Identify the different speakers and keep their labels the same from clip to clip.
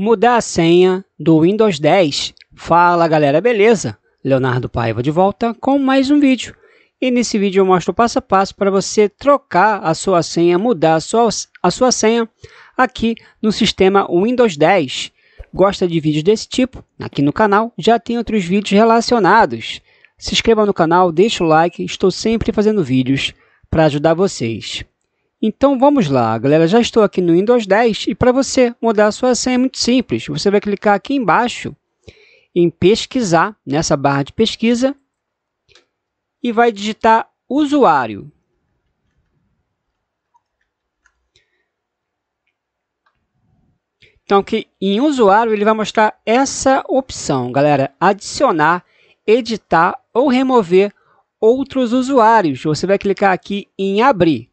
Speaker 1: mudar a senha do Windows 10. Fala galera, beleza? Leonardo Paiva de volta com mais um vídeo. E nesse vídeo eu mostro o passo a passo para você trocar a sua senha, mudar a sua, a sua senha aqui no sistema Windows 10. Gosta de vídeos desse tipo? Aqui no canal já tem outros vídeos relacionados. Se inscreva no canal, deixa o like, estou sempre fazendo vídeos para ajudar vocês. Então vamos lá, galera, já estou aqui no Windows 10 e para você mudar a sua senha é muito simples. Você vai clicar aqui embaixo em pesquisar, nessa barra de pesquisa, e vai digitar usuário. Então que em usuário ele vai mostrar essa opção, galera, adicionar, editar ou remover outros usuários. Você vai clicar aqui em abrir.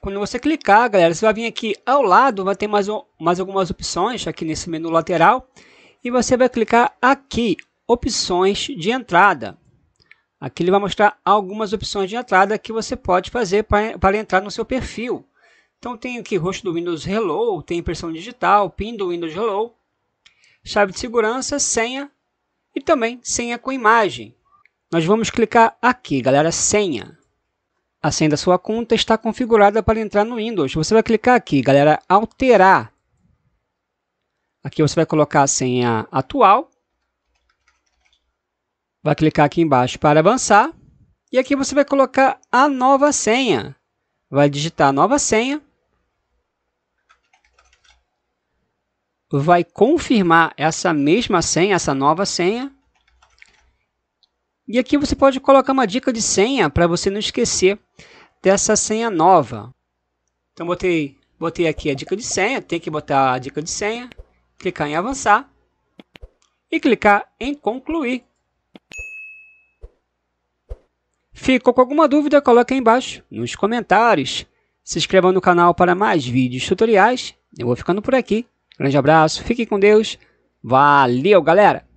Speaker 1: Quando você clicar, galera, você vai vir aqui ao lado, vai ter mais, mais algumas opções aqui nesse menu lateral. E você vai clicar aqui, opções de entrada. Aqui ele vai mostrar algumas opções de entrada que você pode fazer para, para entrar no seu perfil. Então tem aqui rosto do Windows Hello, tem impressão digital, PIN do Windows Hello, chave de segurança, senha e também senha com imagem. Nós vamos clicar aqui, galera, senha a senha da sua conta está configurada para entrar no Windows. Você vai clicar aqui, galera, alterar. Aqui você vai colocar a senha atual. Vai clicar aqui embaixo para avançar. E aqui você vai colocar a nova senha. Vai digitar a nova senha. Vai confirmar essa mesma senha, essa nova senha. E aqui você pode colocar uma dica de senha para você não esquecer dessa senha nova. Então botei, botei aqui a dica de senha, tem que botar a dica de senha, clicar em avançar e clicar em concluir. Ficou com alguma dúvida? Coloque aí embaixo nos comentários. Se inscreva no canal para mais vídeos tutoriais. Eu vou ficando por aqui. Grande abraço, fique com Deus. Valeu, galera!